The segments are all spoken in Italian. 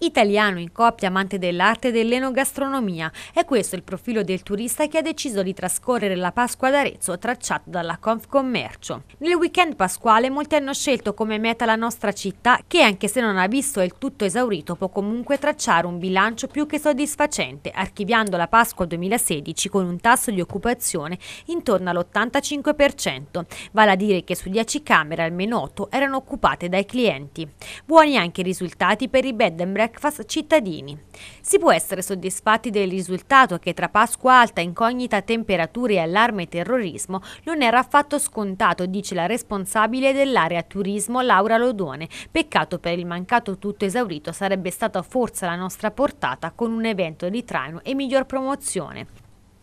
Italiano in coppia, amante dell'arte e dell'enogastronomia. È questo il profilo del turista che ha deciso di trascorrere la Pasqua ad Arezzo, tracciato dalla Confcommercio. Nel weekend pasquale molti hanno scelto come meta la nostra città, che anche se non ha visto il tutto esaurito, può comunque tracciare un bilancio più che soddisfacente, archiviando la Pasqua 2016 con un tasso di occupazione intorno all'85%, vale a dire che su 10 camere almeno 8 erano occupate dai clienti. Buoni anche i risultati per i bed and breakfast breakfast cittadini. Si può essere soddisfatti del risultato che tra Pasqua alta, incognita, temperature e allarme terrorismo non era affatto scontato, dice la responsabile dell'area turismo Laura Lodone. Peccato per il mancato tutto esaurito sarebbe stata forse la nostra portata con un evento di traino e miglior promozione.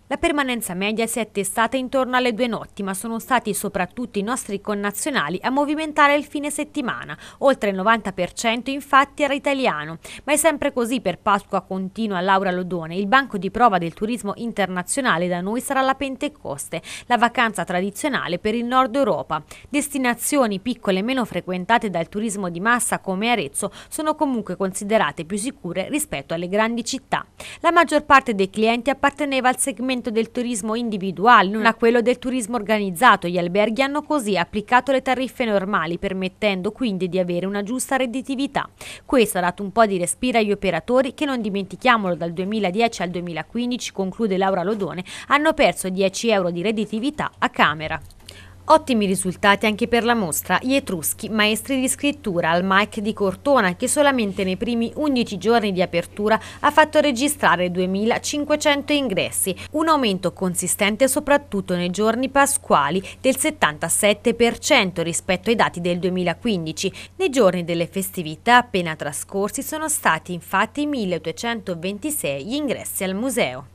La permanenza media si è attestata intorno alle due notti, ma sono stati soprattutto i nostri connazionali a movimentare il fine settimana, oltre il 90% infatti era italiano. Ma è sempre così per Pasqua continua Laura Lodone, il banco di prova del turismo internazionale da noi sarà la Pentecoste, la vacanza tradizionale per il nord Europa. Destinazioni piccole meno frequentate dal turismo di massa come Arezzo sono comunque considerate più sicure rispetto alle grandi città. La maggior parte dei clienti apparteneva al segmento miglioramento del turismo individuale, non a mm. quello del turismo organizzato. Gli alberghi hanno così applicato le tariffe normali, permettendo quindi di avere una giusta redditività. Questo ha dato un po' di respiro agli operatori che, non dimentichiamolo, dal 2010 al 2015, conclude Laura Lodone, hanno perso 10 euro di redditività a Camera. Ottimi risultati anche per la mostra Gli Etruschi, maestri di scrittura al Mike di Cortona che solamente nei primi 11 giorni di apertura ha fatto registrare 2.500 ingressi, un aumento consistente soprattutto nei giorni pasquali del 77% rispetto ai dati del 2015. Nei giorni delle festività appena trascorsi sono stati infatti 1.226 gli ingressi al museo.